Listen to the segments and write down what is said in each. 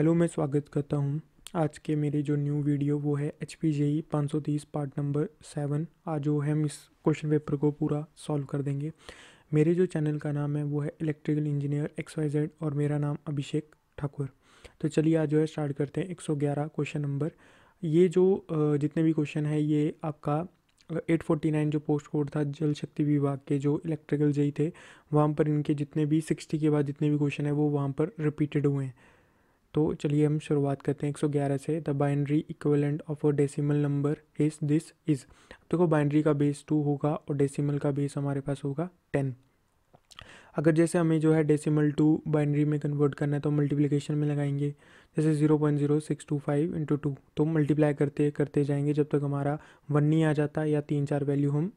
hello मैं स्वागत करता हूँ आज के मेरे जो न्यू वीडियो वो है एच पी जे ई पाँच सौ तीस पार्ट नंबर सेवन आज जो है हम इस क्वेश्चन पेपर को पूरा सॉल्व कर देंगे मेरे जो चैनल का नाम है वो है electrical engineer X Y Z और मेरा नाम अभिषेक ठाकुर तो चलिए आज जो है स्टार्ट करते हैं एक सौ ग्यारह क्वेश्चन नंबर ये जो जितने भी क्वेश्चन है ये आपका एट फोर्टी नाइन जो पोस्ट कोड था जल शक्ति विभाग के जो इलेक्ट्रिकल जई थे वहाँ पर इनके जितने भी सिक्सटी के बाद जितने भी क्वेश्चन है वो वहाँ पर रिपीटेड हुए हैं तो चलिए हम शुरुआत करते हैं 111 से the binary equivalent of a decimal number is this is देखो बाइनरी का बेस टू होगा और डेसिमल का बेस हमारे पास होगा टेन अगर जैसे हमें जो है डेसिमल टू बाइनरी में कन्वर्ट करना है तो मल्टीप्लिकेशन में लगाएंगे जैसे zero point zero six two five into two तो मल्टीप्लाई करते करते जाएंगे जब तक हमारा वन नहीं आ जाता या तीन चार वैल्यू हम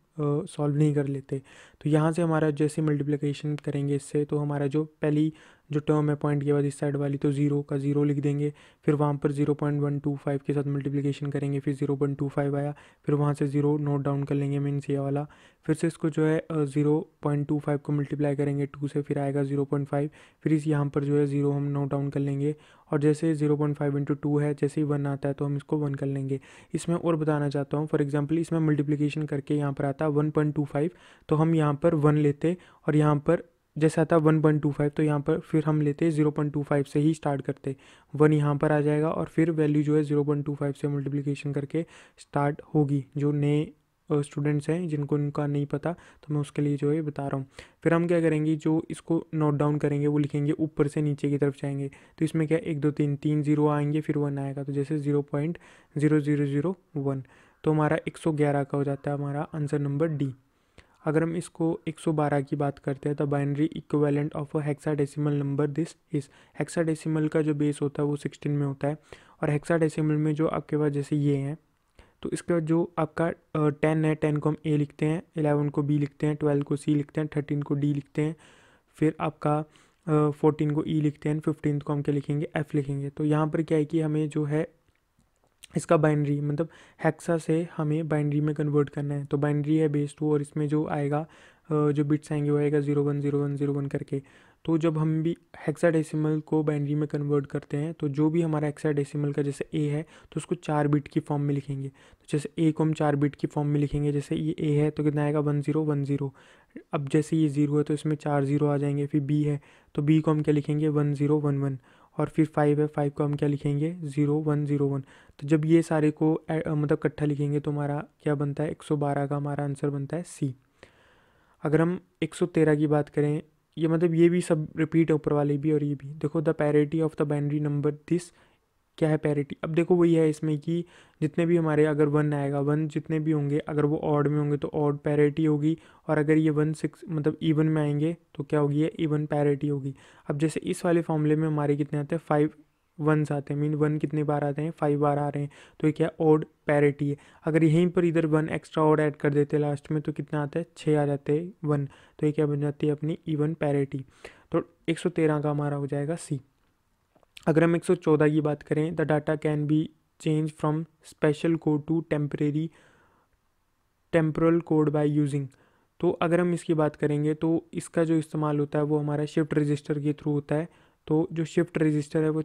सॉल्व नहीं कर लेते तो यहाँ से हमारा जैसे मल्टीप्लिकेशन करेंगे इससे तो हमारा जो पहली जो टर्म है पॉइंट के बाद इस साइड वाली तो ज़ीरो का ज़ीरो लिख देंगे फिर वहाँ पर zero point one two five के साथ मल्टीप्लिकेशन करेंगे फिर ज़ीरो पॉइंट टू फाइव आया फिर वहाँ से ज़ीरो नोट डाउन कर लेंगे मीन्स ये वाला फिर से इसको जो है ज़ीरो पॉइंट टू फाइव को मल्टीप्लाई करेंगे टू से फिर आएगा ज़ीरो पॉइंट फाइव फिर इस यहाँ पर जो है ज़ीरो हम नोट डाउन कर लेंगे और जैसे zero point five into two है जैसे ही वन आता है तो हम इसको वन कर लेंगे इसमें और बताना चाहता हूँ फॉर एग्जाम्पल इसमें मल्टीप्लीकेशन करके यहाँ पर आता है वन पॉइंट टू फाइव तो हम यहाँ पर वन लेते और यहाँ पर जैसा था 1.25 तो यहाँ पर फिर हम लेते 0.25 से ही स्टार्ट करते वन यहाँ पर आ जाएगा और फिर वैल्यू जो है 0.25 से मल्टीप्लिकेशन करके स्टार्ट होगी जो नए स्टूडेंट्स हैं जिनको उनका नहीं पता तो मैं उसके लिए जो है बता रहा हूँ फिर हम क्या करेंगे जो इसको नोट डाउन करेंगे वो लिखेंगे ऊपर से नीचे की तरफ जाएंगे तो इसमें क्या एक दो तीन तीन जीरो आएंगे फिर वन आएगा तो जैसे zero point zero zero zero one तो हमारा एक सौ ग्यारह का हो जाता है हमारा आंसर नंबर डी अगर हम इसको 112 की बात करते हैं तो binary equivalent of hexa hexadecimal number this इस हेक्साडेसिमल का जो बेस होता है वो 16 में होता है और हेक्साडेसिमल में जो आपके पास जैसे ये हैं तो इसका जो आपका टेन है टेन को हम ए लिखते हैं एलेवन को बी लिखते हैं ट्वेल्व को सी लिखते हैं थर्टीन को डी लिखते हैं फिर आपका फोर्टीन को ई e लिखते हैं फिफ्टीन को हम क्या लिखेंगे एफ लिखेंगे तो यहाँ पर क्या है कि हमें जो है इसका बाइनरी मतलब हेक्सा से हमें बाइनरी में कन्वर्ट करना है तो बाइनरी है बेस टू और इसमें जो आएगा जो बिट्स आएंगे वो आएगा zero one zero one zero one करके तो जब हम भी डेसीमल को बाइनरी में कन्वर्ट करते हैं तो जो भी हमारा डेसीमल का जैसे ए है तो उसको चार बिट की फॉर्म में लिखेंगे तो जैसे ए को हम चार बिट की फॉर्म में लिखेंगे जैसे ये ए है तो कितना आएगा वन ज़ीरो वन ज़ीरो अब जैसे ये ज़ीरो है तो इसमें चार ज़ीरो आ जाएंगे फिर बी है तो बी को हम क्या लिखेंगे वन ज़ीरो वन वन और फिर फाइव है फाइव को हम क्या लिखेंगे ज़ीरो वन ज़ीरो वन तो जब ये सारे को मतलब इकट्ठा लिखेंगे तो हमारा क्या बनता है एक सौ बारह का हमारा आंसर बनता है सी अगर हम एक सौ तेरह की बात करें ये मतलब ये भी सब रिपीट है ऊपर वाले भी और ये भी देखो the parity of the binary number this क्या है पैरिटी अब देखो वही है इसमें कि जितने भी हमारे अगर वन आएगा वन जितने भी होंगे अगर वो ऑड में होंगे तो ऑड पैरिटी होगी और अगर ये वन सिक्स मतलब ईवन में आएंगे तो क्या होगी ये इवन पैरिटी होगी अब जैसे इस वाले फॉर्मूले में हमारे कितने आते हैं फाइव वंस आते हैं मीन वन कितने बार आते हैं फाइव बार आ रहे हैं तो ये क्या ऑड पैरिटी है अगर यहीं पर इधर वन एक्स्ट्रा ऑड ऐड कर देते लास्ट में तो कितना आता है छः आ जाते हैं वन तो ये क्या बन जाती है अपनी ईवन पैरिटी तो एक सौ तेरह का हमारा हो जाएगा सी अगर हम 114 की बात करें the data can be change from special code to temporary temporal code by using तो अगर हम इसकी बात करेंगे तो इसका जो इस्तेमाल होता है वो हमारा शिफ्ट रजिस्टर के थ्रू होता है तो जो शिफ्ट रजिस्टर है वो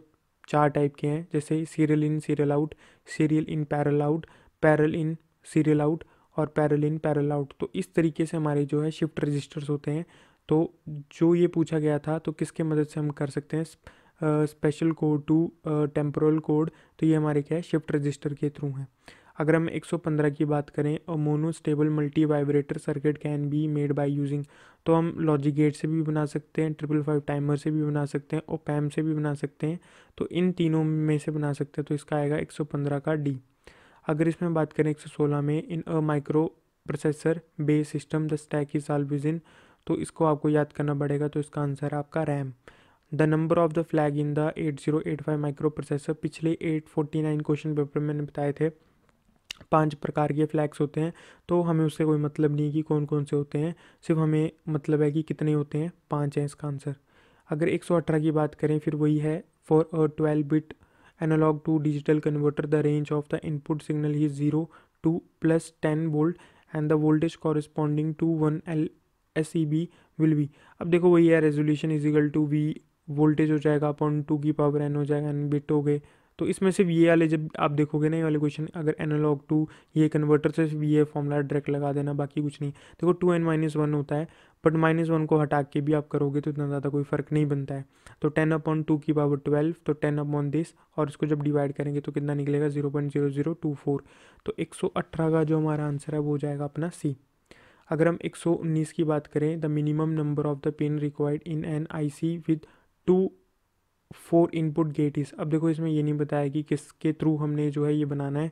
चार टाइप के हैं जैसे serial in serial out serial in parallel out parallel in serial out और पैरल इन पैरल आउट तो इस तरीके से हमारे जो है शिफ्ट रजिस्टर्स होते हैं तो जो ये पूछा गया था तो किसके मदद से हम कर सकते हैं special code to temporal code तो ये हमारे क्या है शिफ्ट रजिस्टर के थ्रू हैं अगर हम 115 की बात करें और mono stable multi vibrator circuit can be made by using तो हम लॉजिक गेट से भी बना सकते हैं ट्रिपल फाइव टाइमर से भी बना सकते हैं और पैम से भी बना सकते हैं तो इन तीनों में से बना सकते हैं तो इसका आएगा 115 का डी अगर इसमें बात करें 116 में in a micro processor base system the stack is always in तो इसको आपको याद करना पड़ेगा तो इसका आंसर है आपका RAM the number of the flag in the 8085 micro processor पिछले 849 क्वेश्चन पेपर मैंने बताए थे पांच प्रकार के फ्लैग्स होते हैं तो हमें उससे कोई मतलब नहीं कि कौन कौन से होते हैं सिर्फ हमें मतलब है कि कितने होते हैं पाँच हैं इसका आंसर अगर एक की बात करें फिर वही है for a twelve bit analog to digital converter the range of the input signal is zero to plus ten volt and the voltage corresponding to one L S B will be B अब देखो वही है resolution is equal to V voltage हो जाएगा upon two की power N हो जाएगा N bit हो गए तो इसमें सिर्फ ये वाले जब आप देखोगे ना ये वाले क्वेश्चन अगर एनालॉग टू ये कन्वर्टर से सिर्फ ये फॉर्मूला डायरेक्ट लगा देना बाकी कुछ नहीं देखो टू एन माइनस वन होता है बट माइनस वन को हटा के भी आप करोगे तो इतना ज़्यादा कोई फ़र्क नहीं बनता है तो टेन अपॉन टू की पावर ट्वेल्व तो टेन अपॉन दिस और इसको जब डिवाइड करेंगे तो कितना निकलेगा zero point zero zero two four तो एक सौ अठारह का जो हमारा आंसर है वो हो जाएगा अपना सी अगर हम एक सौ उन्नीस की बात करें the minimum number of the pin required in an I C with two four input gate इस अब देखो इसमें ये नहीं बताया कि किसके थ्रू हमने जो है ये बनाना है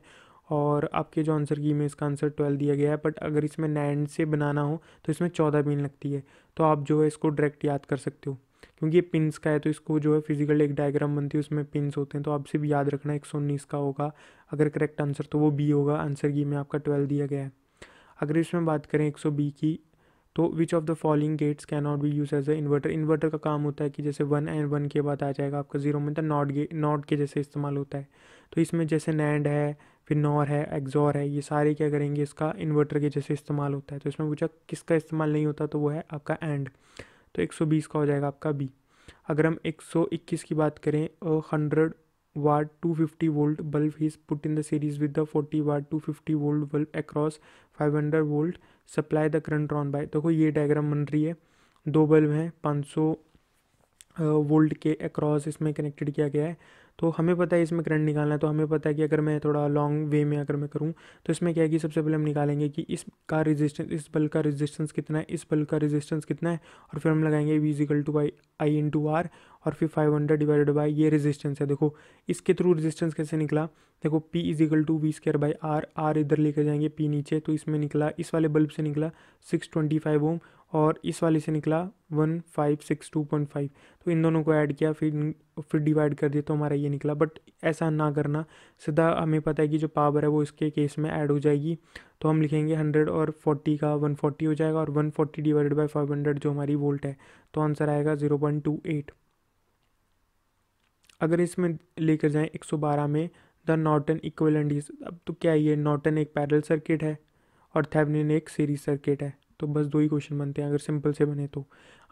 और आपके जो आंसर की में इसका आंसर ट्वेल्व दिया गया है बट अगर इसमें नैंड से बनाना हो तो इसमें चौदह पिन लगती है तो आप जो है इसको डायरेक्ट याद कर सकते हो क्योंकि ये पिन्स का है तो इसको जो है फिजिकल एक डायग्राम बनती है उसमें पिन्स होते हैं तो आप सिर्फ याद रखना एक सौ उन्नीस का होगा अगर करेक्ट आंसर तो वो बी होगा आंसर की में आपका ट्वेल्व दिया गया है अगर इसमें बात करें एक सौ बी की तो which of the following gates can not be use as a inverter inverter का काम होता है कि जैसे वन एंड वन के बाद आ जाएगा आपका जीरो में तो नॉट गे नॉट के जैसे इस्तेमाल होता है तो इसमें जैसे नैंड है फिर नॉर है एग्जॉर है ये सारे क्या करेंगे इसका इन्वर्टर के जैसे इस्तेमाल होता है तो इसमें पूछा किसका इस्तेमाल नहीं होता तो वो है आपका एंड तो एक का हो जाएगा आपका बी अगर हम 121 की बात करें hundred watt 250 volt bulb is put in the series with the 40 watt 250 volt bulb across 500 volt supply the current drawn by देखो ये डायग्राम बन रही है दो बल्ब हैं 500 वोल्ट के अक्रॉस इसमें कनेक्टेड किया गया है तो हमें पता है इसमें करंट निकालना है तो हमें पता है कि अगर मैं थोड़ा लॉन्ग वे में अगर मैं करूँ तो इसमें क्या है कि सबसे पहले हम निकालेंगे कि इस का रेजिस्टेंस इस बल का रेजिस्टेंस कितना है इस बल का रेजिस्टेंस कितना है और फिर हम लगाएंगे V is equal to by I into R और फिर फाइव हंड्रेड डिवाइडेड बाई ये रेजिस्टेंस है देखो इसके थ्रू रेजिस्टेंस कैसे निकला देखो P is equal to V square by R R इधर लेकर जाएंगे P नीचे तो इसमें निकला इस वाले बल्ब से निकला सिक्स ट्वेंटी फाइव ओम और इस वाले से निकला one five six two point five तो इन दोनों को ऐड किया फिर फिर डिवाइड कर दिया तो हमारा ये निकला बट ऐसा ना करना सीधा हमें पता है कि जो पावर है वो इसके केस में ऐड हो जाएगी तो हम लिखेंगे हंड्रेड और फोर्टी का वन फोर्टी हो जाएगा और one forty divided by five hundred जो हमारी वोल्ट है तो आंसर आएगा ज़ीरो पॉइंट टू एट अगर इसमें लेकर जाएँ एक सौ बारह में द नॉर्टन इक्वलेंट इज अब तो क्या ये नॉर्टन एक पैरल सर्किट है और थैवनिन एक सीरीज सर्किट है तो बस दो ही क्वेश्चन बनते हैं अगर सिंपल से बने तो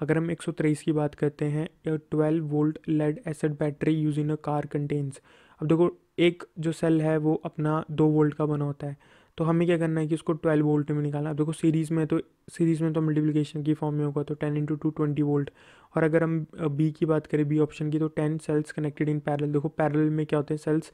अगर हम एक की बात करते हैं twelve volt lead acid battery use in a car contains अब देखो एक जो सेल है वो अपना दो वोल्ट का बना होता है तो हमें क्या करना है कि उसको ट्वेल्व वोल्ट में निकालना देखो सीरीज़ में तो सीरीज़ में तो मल्टीप्लिकेशन की फॉर्म में होगा तो ten into two twenty volt और अगर हम बी की बात करें बी ऑप्शन की तो ten cells connected in parallel देखो पैरल में क्या होते हैं सेल्स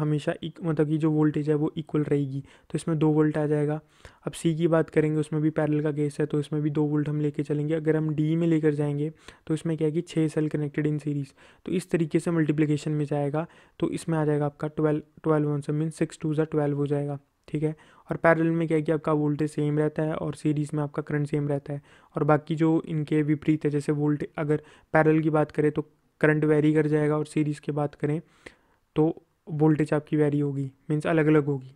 हमेशा एक मतलब कि जो वोल्टेज है वो इक्वल रहेगी तो इसमें दो वोल्ट आ जाएगा अब सी की बात करेंगे उसमें भी पैरल का केस है तो इसमें भी दो वोल्ट हम लेके चलेंगे अगर हम डी में लेकर जाएंगे तो इसमें क्या है कि छः सेल कनेक्टेड इन सीरीज़ तो इस तरीके से मल्टीप्लीकेशन में जाएगा तो इसमें आ जाएगा आपका ट्वेल्व ट्वेल्व वन से मीन सिक्स टू ज़ा ट्वेल्व हो जाएगा ठीक है और पैरेलल में क्या है कि आपका वोल्टेज सेम रहता है और सीरीज़ में आपका करंट सेम रहता है और बाकी जो इनके विपरीत है जैसे वोल्ट अगर पैरेलल की बात करें तो करंट वेरी कर जाएगा और सीरीज़ की बात करें तो वोल्टेज आपकी वेरी होगी मीन्स अलग अलग होगी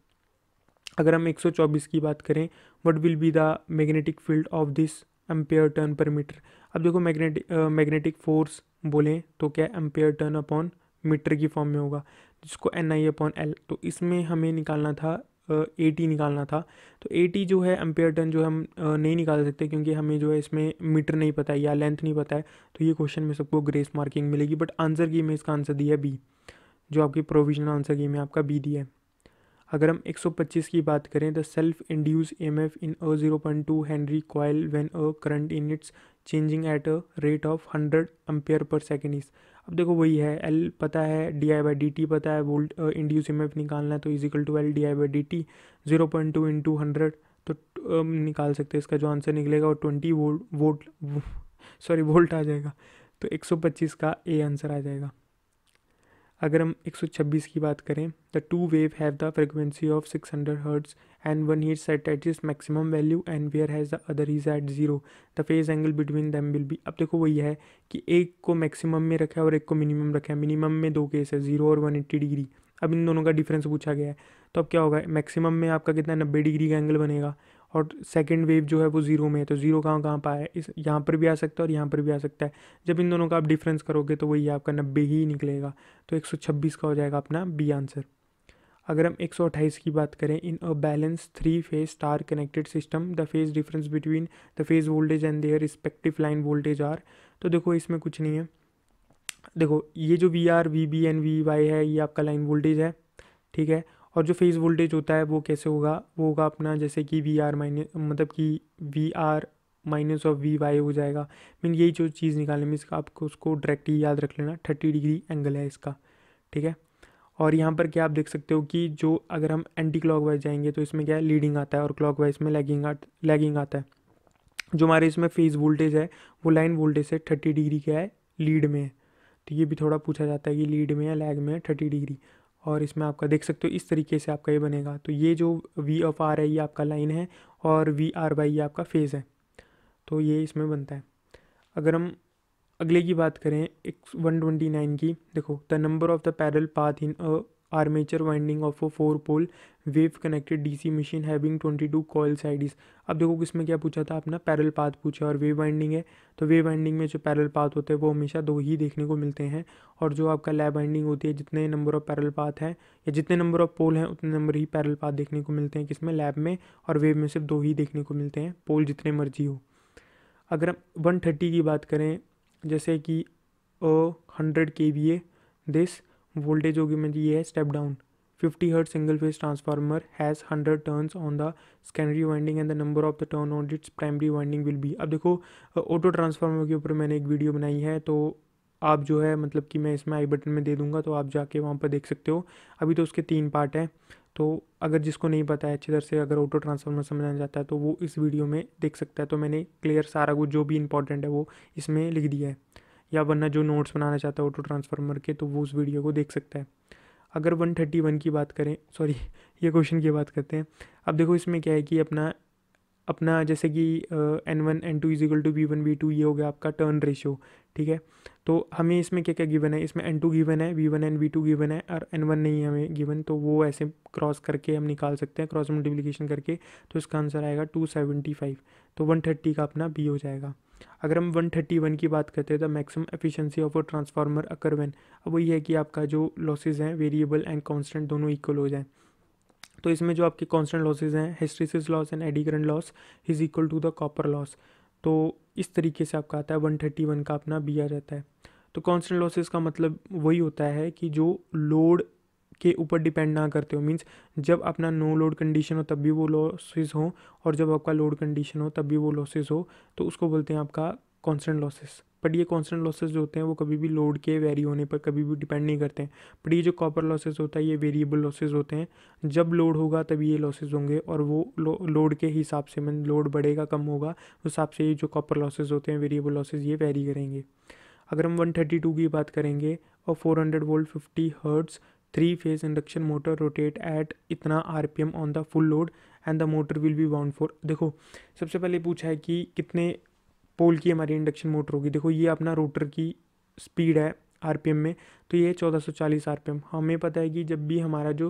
अगर हम 124 की बात करें what will be the magnetic field of this ampere turn per meter अब देखो मैग्नेटिक मैग्नेटिक फोर्स बोलें तो क्या एम्पेयर टर्न अपॉन मीटर की फॉर्म में होगा जिसको एन आई अपॉन एल तो इसमें हमें निकालना था ए टी निकालना था तो ए टी जो है एम्पेयर टन जो हम नहीं निकाल सकते क्योंकि हमें जो है इसमें मीटर नहीं पता है या लेंथ नहीं पता है तो ये क्वेश्चन में सबको ग्रेस मार्किंग मिलेगी बट आंसर की में इसका आंसर दिया है बी जो आपकी प्रोविजनल आंसर की में आपका बी दिया है अगर हम 125 की बात करें तो self induce M F in a zero point two henry coil when a current in its changing at a rate of hundred ampere per second is अब देखो वही है एल पता है D I by D T पता है volt induce M F निकालना है तो is equal to L D I by D T zero point two into hundred तो निकाल सकते हैं इसका जो आंसर निकलेगा वो twenty volt volt sorry volt आ जाएगा तो एक सौ पच्चीस का ए आंसर आ जाएगा अगर हम 126 की बात करें the two wave have the frequency of 600 hundred hertz and one heat set at is maximum value and whereas the other is at zero the phase angle between them will B अब देखो वही है कि एक को maximum में रखा है और एक को मिनिमम रखा है मिनिमम में दो केस है जीरो और वन एट्टी डिग्री अब इन दोनों का डिफरेंस पूछा गया है तो अब क्या होगा मैक्सिमम में आपका कितना नब्बे डिग्री का एंगल बनेगा और सेकेंड वेव जो है वो ज़ीरो में है तो ज़ीरो कहाँ कहाँ पर आए इस यहाँ पर भी आ सकता है और यहाँ पर भी आ सकता है जब इन दोनों का आप डिफरेंस करोगे तो वही आपका नब्बे ही निकलेगा तो एक सौ छब्बीस का हो जाएगा अपना बी आंसर अगर हम एक सौ अट्ठाईस की बात करें in a balance three phase star connected system the phase difference between the phase voltage and their respective line voltage are तो देखो इसमें कुछ नहीं है देखो ये जो V R V B and V Y है ये आपका लाइन वोल्टेज है ठीक है और जो फेज़ वोल्टेज होता है वो कैसे होगा वो होगा अपना जैसे कि वी आर माइनस मतलब कि V R minus of V Y हो जाएगा मीन यही जो चीज़ निकालने में इसका आपको उसको डायरेक्टली याद रख लेना थर्टी डिग्री एंगल है इसका ठीक है और यहाँ पर क्या आप देख सकते हो कि जो अगर हम एंटी वाइज जाएंगे तो इसमें क्या है लीडिंग आता है और वाइज में लैगिंग लैगिंग आता है जो हमारे इसमें फेज़ वोल्टेज है वो लाइन वोल्टेज से थर्टी डिग्री क्या है लीड में है तो ये भी थोड़ा पूछा जाता है कि लीड में या लैग में है थर्टी डिग्री और इसमें आपका देख सकते हो इस तरीके से आपका ये बनेगा तो ये जो वी ऑफ आर है ये आपका लाइन है और वी आर वाई ये आपका फेज़ है तो ये इसमें बनता है अगर हम अगले की बात करें एक वन ट्वेंटी नाइन की देखो the number of the parallel path in armature winding of a four pole wave connected DC machine having twenty two coil sides अब देखो किसमें क्या पूछा था अपना पैरल पाथ पूछा और वेव वाइंडिंग है तो वेव वाइंडिंग में जो पैरल पाथ होते हैं वो हमेशा दो ही देखने को मिलते हैं और जो आपका लैब वाइंडिंग होती है जितने नंबर ऑफ पैरल पाथ हैं या जितने नंबर ऑफ पोल हैं उतने नंबर ही पैरल पाथ देखने को मिलते हैं किसमें लैब में और वेव में सिर्फ दो ही देखने को मिलते हैं पोल जितने मर्जी हो अगर हम वन थर्टी की बात करें जैसे कि हंड्रेड के वी ए दिस वोल्टेज होगी मेरी ये है step down 50 hertz single phase transformer has 100 turns on the secondary winding and the number of the turn on its primary winding will B अब देखो ऑटो ट्रांसफार्मर के ऊपर मैंने एक वीडियो बनाई है तो आप जो है मतलब कि मैं इसमें आई बटन में दे दूंगा तो आप जाके वहाँ पर देख सकते हो अभी तो उसके तीन पार्ट हैं तो अगर जिसको नहीं पता है अच्छी तरह से अगर ऑटो ट्रांसफार्मर समझना चाहता है तो वो इस वीडियो में देख सकता है तो मैंने क्लियर सारा कुछ जो भी इंपॉर्टेंट है वो इसमें लिख दिया है या वरना जो नोट्स बनाना चाहता है ऑटो ट्रांसफार्मर के तो वो उस वीडियो को देख सकता है अगर वन थर्टी वन की बात करें सॉरी ये क्वेश्चन की बात करते हैं अब देखो इसमें क्या है कि अपना अपना जैसे कि N one N two is equal to V one V two ये हो गया आपका टर्न रेशियो ठीक है तो हमें इसमें क्या क्या गिवन है इसमें एन टू गिवन है V one and V two given है और एन वन नहीं है हमें गिवन तो वो ऐसे क्रॉस करके हम निकाल सकते हैं क्रॉस मल्टीप्लीकेशन करके तो इसका आंसर आएगा टू सेवेंटी फाइव तो वन थर्टी का अपना बी हो जाएगा अगर हम 131 की बात करते हैं तो maximum efficiency of a transformer occur अब वही है कि आपका जो लॉसेज हैं वेरिएबल एंड कांस्टेंट दोनों इक्वल हो जाएं तो इसमें जो आपके कांस्टेंट लॉसेज हैं hysteresis loss and eddy current loss is equal to the copper loss तो इस तरीके से आपका आता है वन थर्टी वन का अपना बी आ जाता है तो कॉन्स्टेंट लॉसेस का मतलब वही होता है कि जो लोड के ऊपर डिपेंड ना करते हो मीन्स जब अपना नो लोड कंडीशन हो तब भी वो लॉसेज हो और जब आपका लोड कंडीशन हो तब भी वो लॉसेज हो तो उसको बोलते हैं आपका कॉन्सटेंट लॉसेस बट ये कॉन्सटेंट लॉसेज जो होते हैं वो कभी भी लोड के वेरी होने पर कभी भी डिपेंड नहीं करते हैं बट ये जो कॉपर लॉसेज होता है ये वेरिएबल लॉसेज होते हैं जब लोड होगा तभी ये लॉसेज होंगे और वो लोड के हिसाब से मैं मतलब लोड बढ़ेगा कम होगा उस हिसाब से ये जो कॉपर लॉसेज होते हैं वेरिएबल लॉसेज ये वेरी करेंगे अगर हम 132 की बात करेंगे और 400 volt 50 hertz three phase induction motor rotate at इतना R P M on the full load and the motor will be wound for देखो सबसे पहले पूछा है कि कितने पोल की हमारी इंडक्शन मोटर होगी देखो ये अपना रोटर की स्पीड है आर में तो ये पी एम हमें पता है कि जब भी हमारा जो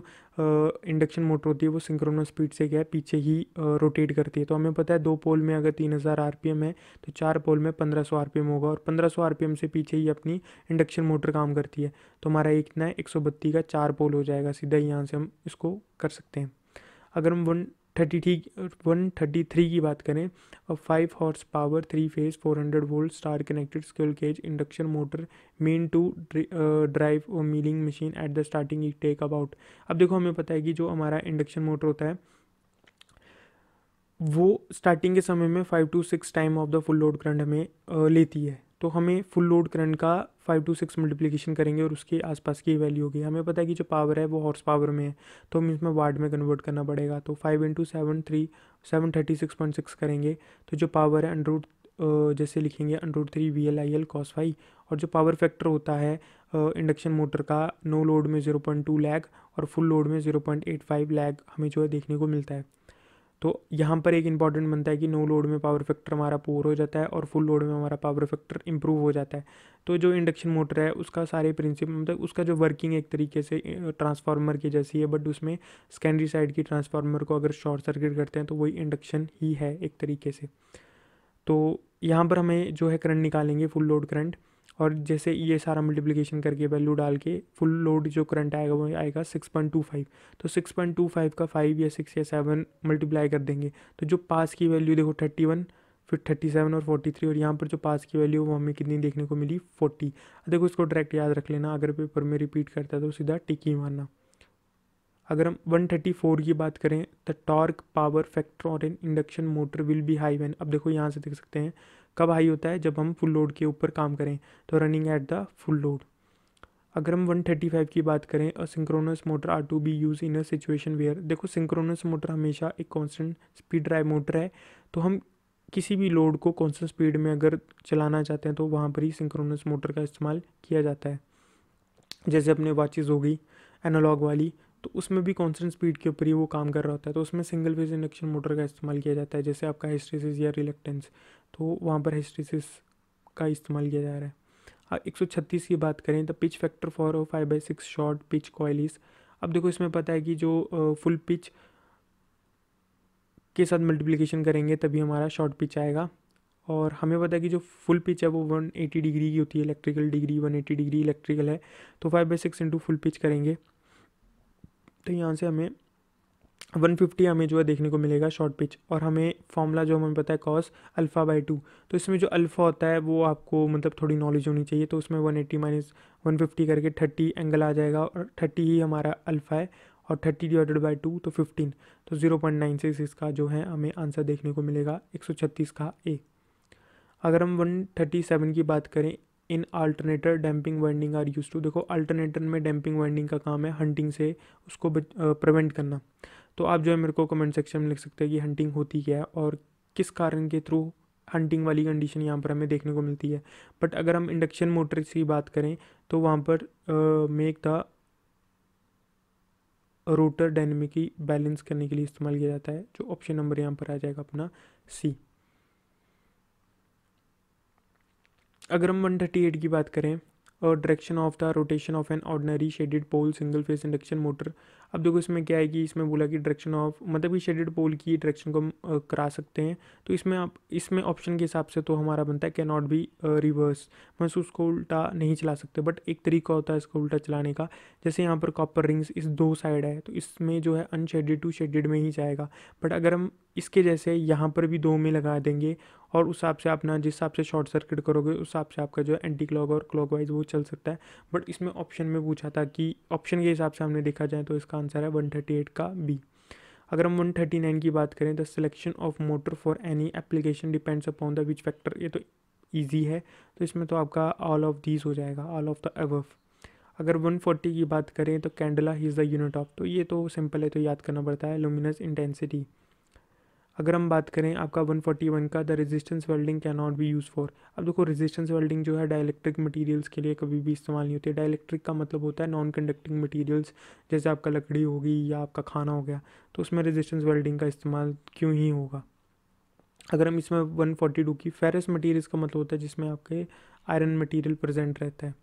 इंडक्शन मोटर होती है वो सिंक्रोनस स्पीड से क्या है पीछे ही रोटेट करती है तो हमें पता है दो पोल में अगर 3000 एम है तो चार पोल में 1500 एम होगा और 1500 एम से पीछे ही अपनी इंडक्शन मोटर काम करती है तो हमारा एक ना एक का चार पोल हो जाएगा सीधा यहाँ से हम इसको कर सकते हैं अगर हम one thirty three one thirty three की बात करें और five horse power three phase four hundred volt star connected squirrel cage induction motor main to drive और milling machine at the starting take about अब देखो हमें पता है कि जो हमारा इंडक्शन मोटर होता है वो स्टार्टिंग के समय में five to six time of the full load current हमें uh, लेती है तो हमें फुल लोड करंट का फाइव टू सिक्स मल्टीप्लीकेशन करेंगे और उसके आसपास की वैल्यू होगी हमें पता है कि जो पावर है वो हॉर्स पावर में है तो हमें इसमें वार्ड में कन्वर्ट करना पड़ेगा तो five into seven three seven thirty six point six करेंगे तो जो पावर है अंडरूट जैसे लिखेंगे under root three V L I L cos five और जो पावर फैक्टर होता है इंडक्शन मोटर का नो लोड में ज़ीरो पॉइंट टू लैग और फुल लोड में zero point eight five lag हमें जो है देखने को मिलता है तो यहाँ पर एक इंपॉर्टेंट बनता है कि नो लोड में पावर फैक्टर हमारा पूर हो जाता है और फुल लोड में हमारा पावर फैक्टर इंप्रूव हो जाता है तो जो इंडक्शन मोटर है उसका सारे प्रिंसिपल मतलब उसका जो वर्किंग एक तरीके से ट्रांसफार्मर की जैसी है बट उसमें सेकेंडरी साइड की ट्रांसफार्मर को अगर शॉर्ट सर्किट करते हैं तो वही इंडक्शन ही है एक तरीके से तो यहाँ पर हमें जो है करंट निकालेंगे फुल लोड करंट और जैसे ये सारा मल्टीप्लिकेशन करके वैल्यू डाल के फुल लोड जो करंट आएगा वो आएगा सिक्स पॉइंट टू फाइव तो सिक्स पॉइंट टू फाइव का फाइव या सिक्स या सेवन मल्टीप्लाई कर देंगे तो जो पास की वैल्यू देखो थर्टी वन फिर थर्टी सेवन और फोर्टी थ्री और यहाँ पर जो पास की वैल्यू वो हमें कितनी देखने को मिली फोर्टी देखो इसको डायरेक्ट याद रख लेना अगर पेपर में रिपीट करता है तो सीधा टिकी मारना अगर हम वन थर्टी फोर की बात करें द टॉर्क पावर फैक्टर और induction motor will be high when अब देखो यहाँ से देख सकते हैं कब हाई होता है जब हम फुल लोड के ऊपर काम करें तो running at the full load अगर हम 135 की बात करें synchronous motor are to be use in a situation where देखो सिंक्रोनस मोटर हमेशा एक कांस्टेंट स्पीड ड्राइव मोटर है तो हम किसी भी लोड को कांस्टेंट स्पीड में अगर चलाना चाहते हैं तो वहाँ पर ही सिंक्रोनस मोटर का इस्तेमाल किया जाता है जैसे अपने वॉचेज हो गई एनालॉग वाली तो उसमें भी कॉन्सटेंट स्पीड के ऊपर ही वो काम कर रहा होता है तो उसमें सिंगल फेज इंडक्शन मोटर का इस्तेमाल किया जाता है जैसे आपका हिस्ट्रेसिस या रिलेक्टेंस तो वहाँ पर हिस्ट्रीसिस का इस्तेमाल किया जा रहा है हाँ, एक सौ छत्तीस की बात करें तो पिच फैक्टर फॉर ओ five by six short pitch coil is अब देखो इसमें पता है कि जो फुल पिच के साथ मल्टीप्लिकेशन करेंगे तभी हमारा शॉर्ट पिच आएगा और हमें पता है कि जो फुल पिच है वो 180 डिग्री की होती है इलेक्ट्रिकल डिग्री 180 डिग्री इलेक्ट्रिकल है तो five by six into full pitch करेंगे तो यहाँ से हमें वन फिफ्टी हमें जो है देखने को मिलेगा शॉर्ट पिच और हमें फॉर्मूला जो हमें पता है कॉस अल्फ़ा बाई टू तो इसमें जो अल्फ़ा होता है वो आपको मतलब थोड़ी नॉलेज होनी चाहिए तो उसमें one eighty minus one fifty करके थर्टी एंगल आ जाएगा और थर्टी ही हमारा अल्फ़ा है और थर्टी डिवाइडेड बाई टू तो फिफ्टीन तो जीरो पॉइंट नाइन सिक्स इसका जो है हमें आंसर देखने को मिलेगा एक सौ छत्तीस का ए अगर हम वन थर्टी सेवन की बात करें in alternator damping winding are use to देखो अल्टरनेटर में डैम्पिंग वाइंडिंग का काम है हंटिंग से उसको प्रिवेंट करना तो आप जो है मेरे को कमेंट सेक्शन में लिख सकते हैं कि हंटिंग होती क्या है और किस कारण के थ्रू हंटिंग वाली कंडीशन यहाँ पर हमें देखने को मिलती है बट अगर हम इंडक्शन मोटर की बात करें तो वहाँ पर make the rotor dynamically balance करने के लिए इस्तेमाल किया जाता है जो ऑप्शन नंबर यहाँ पर आ जाएगा अपना सी अगर हम वन थर्टी एट की बात करें direction of the rotation of an ordinary shaded pole single phase induction motor अब देखो इसमें क्या है कि इसमें बोला कि डायरेक्शन ऑफ मतलब कि शेडेड पोल की डायरेक्शन को हम करा सकते हैं तो इसमें आप इसमें ऑप्शन के हिसाब से तो हमारा बनता है कैन नॉट बी रिवर्स मैं उसको उल्टा नहीं चला सकते बट एक तरीका होता है इसको उल्टा चलाने का जैसे यहाँ पर कॉपर रिंग्स इस दो साइड है तो इसमें जो है अनशेडेड टू शेडेड में ही जाएगा बट अगर हम इसके जैसे यहाँ पर भी दो में लगा देंगे और उस हिसाब से आप ना जिस हिसाब से शॉर्ट सर्किट करोगे उस हिसाब से आपका जो एंटी क्लॉक और क्लॉक वाइज वो चल सकता है बट इसमें ऑप्शन में पूछा था कि ऑप्शन के हिसाब से हमने देखा जाए तो इसका आंसर है वन थर्टी एट का बी अगर हम 139 की बात करें the selection of motor for any application depends upon the which factor ये तो ईजी है तो इसमें तो आपका ऑल ऑफ दीज हो जाएगा ऑल ऑफ द अबव अगर 140 की बात करें तो candela is the unit of तो ये तो सिंपल है तो याद करना पड़ता है लुमिनस इंटेंसिटी अगर हम बात करें आपका 141 का the resistance welding can not be use for अब देखो रेजिस्टेंस वेल्डिंग जो है डायलैक्ट्रिक मटेरियल्स के लिए कभी भी इस्तेमाल नहीं होती डायलैक्ट्रिक का मतलब होता है नॉन कंडक्टिंग मटेरियल्स जैसे आपका लकड़ी होगी या आपका खाना हो गया तो उसमें रेजिस्टेंस वेल्डिंग का इस्तेमाल क्यों ही होगा अगर हम इसमें टू की फेरस मटीरियल्स का मतलब होता है जिसमें आपके आयरन मटीरियल प्रजेंट रहता है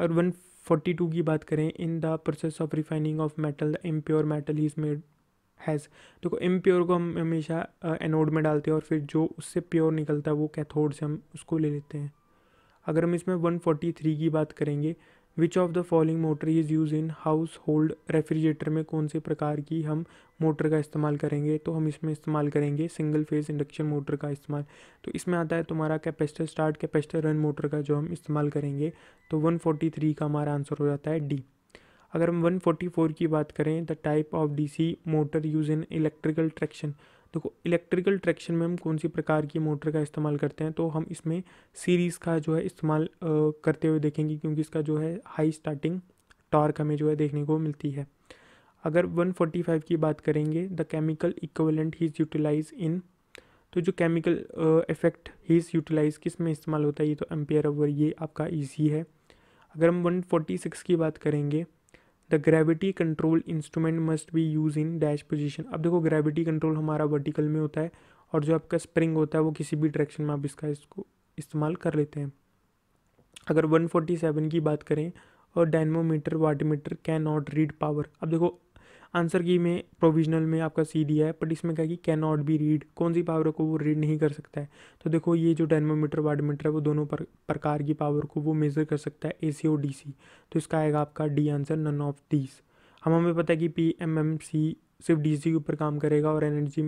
और वन फोर्टी टू की बात करें in the process of refining of metal the impure metal is made has देखो इम्प्योर को हम हमेशा एनोड में डालते हैं और फिर जो उससे प्योर निकलता है वो कैथोड से हम उसको ले लेते हैं अगर हम इसमें 143 की बात करेंगे which of the following motor is use in household refrigerator में कौन से प्रकार की हम मोटर का इस्तेमाल करेंगे तो हम इसमें इस्तेमाल करेंगे सिंगल फेज इंडक्शन मोटर का इस्तेमाल तो इसमें आता है तुम्हारा capacitor start capacitor run motor का जो हम इस्तेमाल करेंगे तो 143 का हमारा आंसर हो जाता है डी अगर हम 144 की बात करें the type of DC motor use in electrical traction देखो इलेक्ट्रिकल ट्रैक्शन में हम कौन सी प्रकार की मोटर का इस्तेमाल करते हैं तो हम इसमें सीरीज़ का जो है इस्तेमाल करते हुए देखेंगे क्योंकि इसका जो है हाई स्टार्टिंग टॉर्क हमें जो है देखने को मिलती है अगर 145 की बात करेंगे the chemical equivalent is utilize in तो जो केमिकल इफेक्ट हीज़ यूटिलाइज किस में इस्तेमाल होता है ये तो एम्पेयर ओवर ये आपका ईजी e है अगर हम 146 की बात करेंगे the gravity control instrument must be use in dash position अब देखो ग्रेविटी कंट्रोल हमारा वर्टिकल में होता है और जो आपका स्प्रिंग होता है वो किसी भी डायरेक्शन में आप इसका इसको इस्तेमाल कर लेते हैं अगर 147 की बात करें और dynamometer wattmeter can not read power अब देखो आंसर की में प्रोविजनल में आपका सी दिया है बट इसमें क्या कि कैन नॉट बी रीड कौन सी पावर को वो रीड नहीं कर सकता है तो देखो ये जो डायनोमीटर वाडोमीटर है वो दोनों पर, प्रकार की पावर को वो मेज़र कर सकता है ए सी और डी सी तो इसका आएगा आपका D answer none of these हम हमें पता है कि पी एम एम सी सिर्फ डी सी के ऊपर काम करेगा और एनर्जी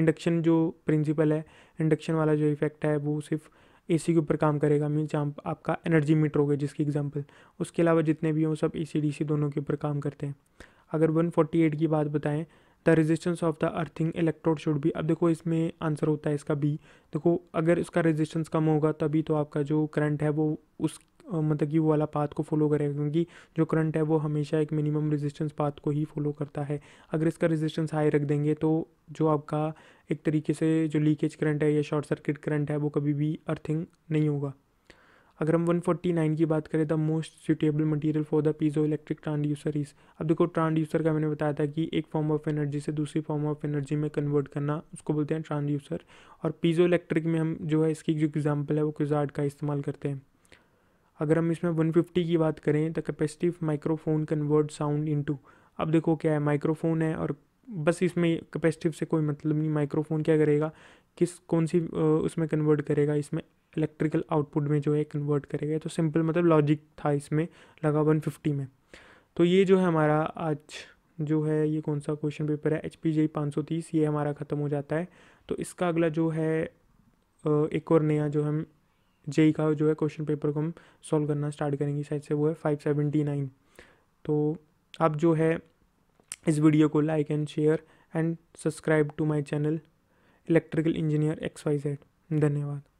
इंडक्शन जो प्रिंसिपल है इंडक्शन वाला जो इफेक्ट है वो सिर्फ ए सी के ऊपर काम करेगा मीन्स आप आपका एनर्जी मीटर हो गया जिसकी एग्जाम्पल उसके अलावा जितने भी हों सब ए सी डी सी दोनों के ऊपर काम करते हैं अगर 148 की बात बताएं the resistance of the earthing electrode should be अब देखो इसमें आंसर होता है इसका बी देखो अगर इसका रेजिस्टेंस कम होगा तभी तो आपका जो करंट है वो उस मतलब कि वो वाला पाथ को फॉलो करेगा क्योंकि जो करंट है वो हमेशा एक मिनिमम रेजिस्टेंस पाथ को ही फॉलो करता है अगर इसका रेजिस्टेंस हाई रख देंगे तो जो आपका एक तरीके से जो लीकेज करंट है या शॉर्ट सर्किट करंट है वो कभी भी अर्थिंग नहीं होगा अगर हम 149 की बात करें the most suitable material for the piezoelectric transducer is अब देखो ट्रांड्यूसर का मैंने बताया था कि एक फॉर्म ऑफ एनर्जी से दूसरी फॉर्म ऑफ एनर्जी में कन्वर्ट करना उसको बोलते हैं ट्रांड्यूसर और पीजो इलेक्ट्रिक में हम जो है इसकी जो एग्जाम्पल है वो क्यूजार्ड का इस्तेमाल करते हैं अगर हम इसमें वन की बात करें तो capacitive microphone convert sound in अब देखो क्या है माइक्रोफोन है और बस इसमें कैपेसिटिव से कोई मतलब नहीं माइक्रोफोन क्या करेगा किस कौन सी उसमें कन्वर्ट करेगा इसमें इलेक्ट्रिकल आउटपुट में जो है कन्वर्ट करेगा तो सिंपल मतलब लॉजिक था इसमें लगा वन फिफ्टी में तो ये जो है हमारा आज जो है ये कौन सा क्वेश्चन पेपर है एच पी जे पाँच सौ तीस ये हमारा ख़त्म हो जाता है तो इसका अगला जो है एक और नया जो हम जेई का जो है क्वेश्चन पेपर को हम सॉल्व करना स्टार्ट करेंगे शायद से वो है फाइव सेवेंटी नाइन तो आप जो है इस वीडियो को like and share and subscribe to my channel electrical engineer X Y Z धन्यवाद